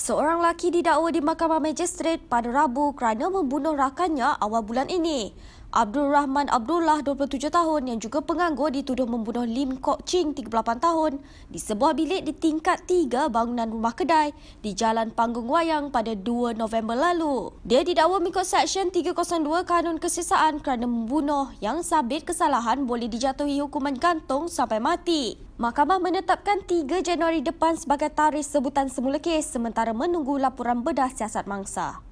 Seorang lelaki didakwa di Mahkamah Magistrate pada Rabu kerana membunuh rakannya awal bulan ini. Abdul Rahman Abdullah 27 tahun yang juga penganggur dituduh membunuh Lim Kok Ching 38 tahun di sebuah bilik di tingkat 3 bangunan rumah kedai di Jalan Panggung Wayang pada 2 November lalu. Dia didakwa mengikut Seksyen 302 Kanun Kesesaan kerana membunuh yang sabit kesalahan boleh dijatuhi hukuman gantung sampai mati. Mahkamah menetapkan 3 Januari depan sebagai tarikh sebutan semula kes sementara menunggu laporan bedah siasat mangsa.